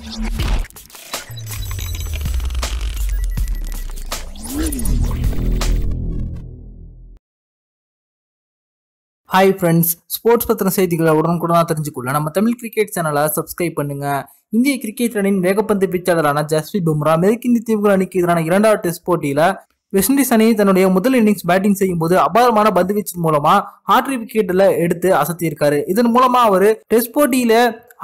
hi friends sports பத்திரம் செய்திகளை உடனுக்குடனாக தெரிஞ்சுக்கொள்ள நம்ம தமிழ் கிரிக்கெட் சேனலை சப்ஸ்கிரைப் பண்ணுங்க இந்திய கிரிக்கெட் அணியின் வேகப்பந்து வீச்சாளரான ஜஸ்வி பும்ரா மேற்கிந்திய தீவுகள் அணிக்கு எதிரான இரண்டாவது டெஸ்ட் போட்டியில் வெஸ்ட் இண்டீஸ் அணி தன்னுடைய முதல் இன்னிங்ஸ் பேட்டிங் செய்யும் போது அபாரமான பந்து வீச்சின் மூலமா ஹாட்ரி விக்கெட்ல எடுத்து அசத்தியிருக்காரு இதன் மூலமா அவர் டெஸ்ட் போட்டியில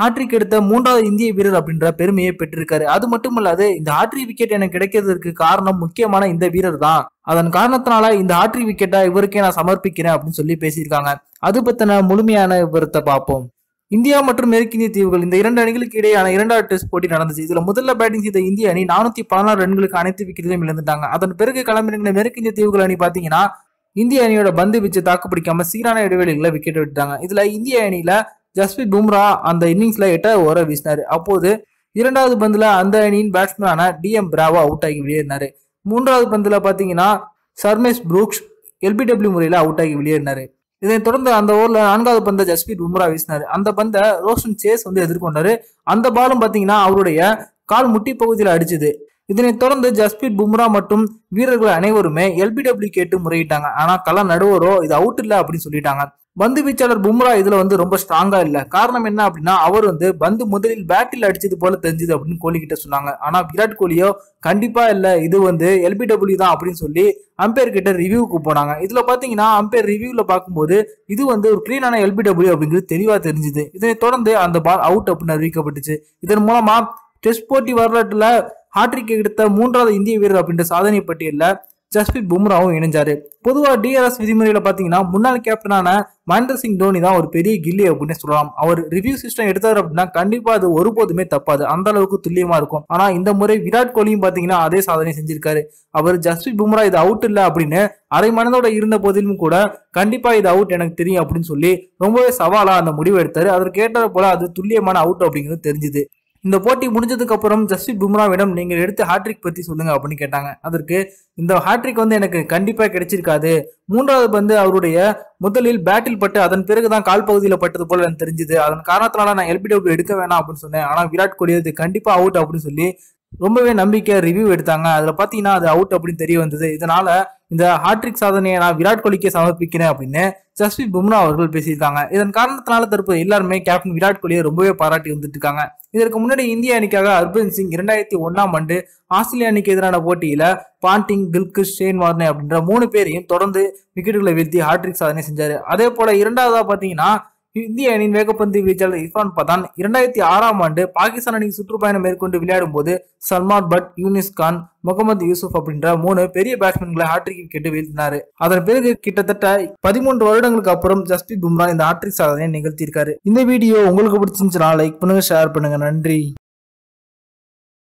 ஹாட்ரிக் எடுத்த மூன்றாவது இந்திய வீரர் அப்படின்ற பெருமையை பெற்றிருக்காரு அது மட்டும் இல்லாது இந்த ஹாட்ரி விக்கெட் எனக்கு கிடைக்கிறதுக்கு காரணம் முக்கியமான இந்த வீரர் தான் அதன் காரணத்தினால இந்த ஹாட்ரி விக்கெட்டை இவருக்கே நான் சமர்ப்பிக்கிறேன் அப்படின்னு சொல்லி பேசியிருக்காங்க அது பத்தின முழுமையான விவரத்தை பார்ப்போம் இந்தியா மற்றும் மேற்கிந்திய தீவுகள் இந்த இரண்டு அணிகளுக்கு இடையேயான இரண்டாவது டெஸ்ட் போட்டி நடந்துச்சு இதுல முதல்ல பேட்டிங் செய்த இந்திய அணி நானூத்தி பதினாறு ரன்களுக்கு அனைத்து விக்கெட்டிலும் இழந்துட்டாங்க அதன் பிறகு கிளம்பின மேற்கிந்திய தீவுகள் அணி பாத்தீங்கன்னா இந்திய அணியோட பந்து வீச்சு தாக்குப்பிடிக்காம சீரான இடைவெளிகளை விக்கெட் விட்டாங்க இதுல இந்திய அணியில ஜஸ்பிரித் பும்ரா அந்த இன்னிங்ஸ்ல எட்ட ஓர வீசினார் அப்போது இரண்டாவது பந்தில் அந்த அணியின் பேட்ஸ்மேனான டிஎம் பிராவோ அவுட் ஆகி வெளியேறினார் மூன்றாவது பந்தில் பார்த்தீங்கன்னா சர்மேஷ் புரூக்ஸ் எல்பிடபிள்யூ முறையில் அவுட் ஆகி வெளியேறினார் இதனைத் தொடர்ந்து அந்த ஓவரில் நான்காவது பந்தை ஜஸ்பிரித் பும்ரா வீசினார் அந்த பந்தை ரோஷன் சேஸ் வந்து எதிர்கொண்டார் அந்த பாலும் பார்த்தீங்கன்னா அவருடைய கால் முட்டி பகுதியில் அடிச்சது இதனைத் தொடர்ந்து ஜஸ்பிரித் பும்ரா மற்றும் வீரர்கள் அனைவருமே எல்பிடபிள்யூ கேட்டு முறையிட்டாங்க ஆனால் கலா நடுவரோ இது அவுட் இல்லை அப்படின்னு சொல்லிட்டாங்க பந்து வீச்சாளர் பும்ரா இதுல வந்து ரொம்ப ஸ்ட்ராங்கா இல்ல காரணம் என்ன அப்படின்னா அவர் வந்து பந்து முதலில் பேட்டில் அடிச்சது போல தெரிஞ்சது அப்படின்னு கோலி கிட்ட சொன்னாங்க ஆனா விராட் கோலியோ கண்டிப்பா இல்ல இது வந்து எல்பிடபிள்யூ தான் அப்படின்னு சொல்லி அம்பேர் கிட்ட ரிவ்யூக்கு போனாங்க இதுல பாத்தீங்கன்னா அம்பேர் ரிவ்யூல பார்க்கும்போது இது வந்து ஒரு கிளீனான எல்பிடபிள்யூ அப்படிங்கிறது தெளிவா தெரிஞ்சுது இதனை தொடர்ந்து அந்த பால் அவுட் அப்படின்னு அறிவிக்கப்பட்டுச்சு இதன் மூலமா டெஸ்ட் போட்டி வரலாற்றுல ஹாட்ரிக் எடுத்த மூன்றாவது இந்திய வீரர் அப்படின்ற சாதனை பட்டியலில் ஜஸ்பிரீத் பும்ராவும் இணைஞ்சாரு பொதுவாக டிஆர்எஸ் விதிமுறையில் பார்த்தீங்கன்னா முன்னாள் கேப்டனான மகேந்திர சிங் தோனி தான் ஒரு பெரிய கில்லி அப்படின்னு சொல்லலாம் அவர் ரிவ்யூ சிஸ்டம் எடுத்தார் அப்படின்னா கண்டிப்பாக அது ஒருபோதுமே தப்பாது அந்த அளவுக்கு துல்லியமாக இருக்கும் ஆனால் இந்த முறை விராட் கோலியும் பார்த்தீங்கன்னா அதே சாதனை செஞ்சிருக்காரு அவர் ஜஸ்பிரீத் பும்ரா இது அவுட் இல்லை அப்படின்னு அரை மனதோட இருந்த போதிலும் கூட கண்டிப்பாக இது அவுட் எனக்கு தெரியும் அப்படின்னு சொல்லி ரொம்பவே சவாலாக அந்த முடிவு எடுத்தாரு அதற்கு கேட்டது போல அது துல்லியமான அவுட் அப்படிங்கிறது தெரிஞ்சுது இந்த போட்டி முடிஞ்சதுக்கு அப்புறம் ஜஸ்பித் பும்ராவிடம் நீங்கள் எடுத்த ஹாட்ரிக் பத்தி சொல்லுங்க அப்படின்னு கேட்டாங்க அதற்கு இந்த ஹாட்ரிக் வந்து எனக்கு கண்டிப்பா கிடைச்சிருக்காது மூன்றாவது பந்து அவருடைய முதலில் பேட்டில் பட்டு அதன் பிறகு தான் கால் பகுதியில் பட்டது போல எனக்கு தெரிஞ்சது அதன் காரணத்தினால நான் எல்பிடபிள்யூ எடுக்க வேணாம் அப்படின்னு சொன்னேன் ஆனால் விராட் கோலி அது கண்டிப்பா அவுட் அப்படின்னு சொல்லி ரொம்பவே நம்பிக்கை ரிவ்யூ எடுத்தாங்க அதில் பார்த்தீங்கன்னா அது அவுட் அப்படின்னு தெரிய வந்தது இதனால இந்த ஹாட்ரிக் சாதனையை நான் விராட் கோலிக்கே சமர்ப்பிக்கிறேன் அப்படின்னு ஜஸ்பிரித் பும்ரா அவர்கள் பேசியிருக்காங்க இதன் காரணத்தினால தற்போது எல்லாருமே கேப்டன் விராட் கோலியை ரொம்பவே பாராட்டி வந்துட்டு இருக்காங்க இதற்கு முன்னாடி இந்திய அணிக்காக ஹர்பன் சிங் இரண்டாயிரத்தி ஒன்னாம் ஆண்டு ஆஸ்திரேலிய அணிக்கு எதிரான போட்டியில பாண்டிங் கில்கு ஷேன் வார்னே அப்படின்ற மூணு பேரையும் தொடர்ந்து விக்கெட்டுகளை வீழ்த்தி ஹாட்ரிக் சாதனை செஞ்சாரு அதே போல இரண்டாவதா பாத்தீங்கன்னா இந்திய அணியின் வேகப்பந்து வீச்சாளர் இர்ஃபான் பதான் இரண்டாயிரத்தி ஆறாம் ஆண்டு பாகிஸ்தான் அணிக்கு சுற்றுப்பயணம் மேற்கொண்டு விளையாடும் போது சல்மான் பட் யூனிஸ் கான் முகமது யூசுப் அப்படின்ற மூணு பெரிய பேட்ஸ்மேன்களை ஹாட்ரிக் கேட்டு வீழ்த்தினார் அதன் பிறகு கிட்டத்தட்ட பதிமூன்று வருடங்களுக்கு அப்புறம் ஜஸ்பிரித் பும்ரா இந்த ஹாட்ரிக் சாதனையை நிகழ்த்தியிருக்காரு இந்த வீடியோ உங்களுக்கு பிடிச்சிருந்துச்சுன்னா லைக் பண்ணுங்க ஷேர் பண்ணுங்க நன்றி